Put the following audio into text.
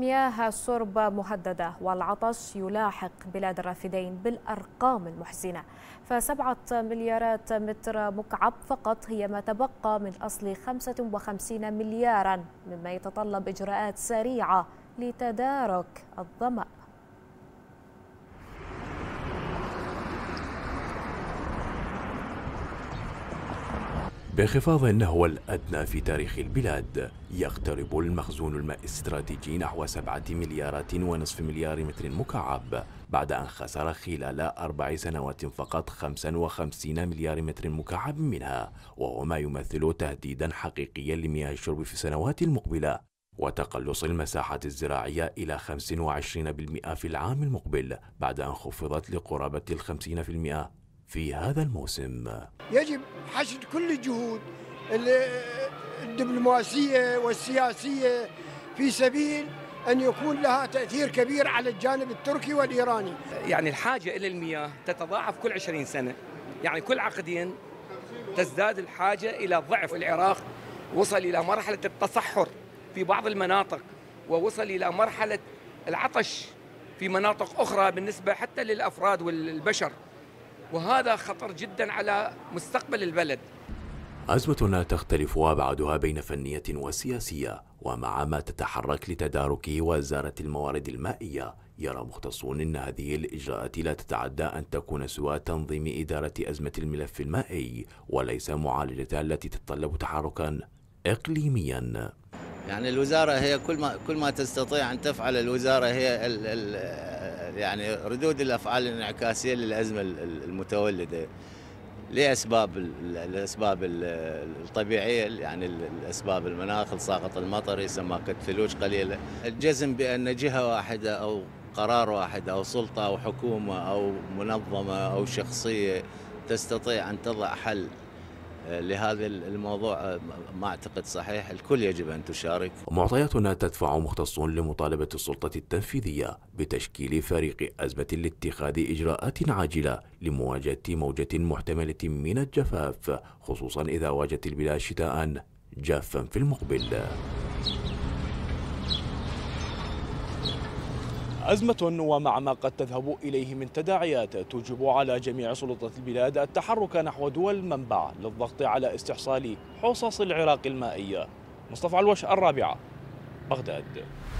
مياه شرب مهددة والعطش يلاحق بلاد الرافدين بالأرقام المحزنة فسبعة مليارات متر مكعب فقط هي ما تبقى من أصل 55 مليارا مما يتطلب إجراءات سريعة لتدارك الظمأ بخفاض هو الأدنى في تاريخ البلاد يقترب المخزون المائي الاستراتيجي نحو سبعة مليارات ونصف مليار متر مكعب بعد أن خسر خلال أربع سنوات فقط 55 مليار متر مكعب منها وهو ما يمثل تهديدا حقيقيا لمياه الشرب في السنوات المقبلة وتقلص المساحة الزراعية إلى 25% في العام المقبل بعد أن خفضت لقرابة 50% في هذا الموسم يجب حشد كل الجهود الدبلوماسية والسياسية في سبيل أن يكون لها تأثير كبير على الجانب التركي والإيراني يعني الحاجة إلى المياه تتضاعف كل 20 سنة يعني كل عقدين تزداد الحاجة إلى ضعف العراق وصل إلى مرحلة التصحر في بعض المناطق ووصل إلى مرحلة العطش في مناطق أخرى بالنسبة حتى للأفراد والبشر وهذا خطر جدا على مستقبل البلد أزمة لا تختلف أبعادها بين فنية وسياسية ومع ما تتحرك لتداركه وزارة الموارد المائية يرى مختصون أن هذه الإجراءات لا تتعدى أن تكون سوى تنظيم إدارة أزمة الملف المائي وليس معالجتها التي تتطلب تحركا إقليميا يعني الوزارة هي كل ما كل ما تستطيع أن تفعل الوزارة هي يعني ردود الافعال الانعكاسيه للازمه المتولده لاسباب الاسباب الطبيعيه يعني الاسباب المناخ ساقط المطر يسمى ثلوج قليله الجزم بان جهه واحده او قرار واحد او سلطه او حكومه او منظمه او شخصيه تستطيع ان تضع حل لهذا الموضوع ما اعتقد صحيح الكل يجب ان تشارك معطياتنا تدفع مختصون لمطالبه السلطه التنفيذيه بتشكيل فريق ازمه لاتخاذ اجراءات عاجله لمواجهه موجه محتمله من الجفاف خصوصا اذا واجهت البلاد شتاء جافا في المقبل أزمة ومع ما قد تذهب إليه من تداعيات توجب على جميع سلطات البلاد التحرك نحو دول منبع للضغط على استحصال حصص العراق المائية مصطفى الوش الرابعة بغداد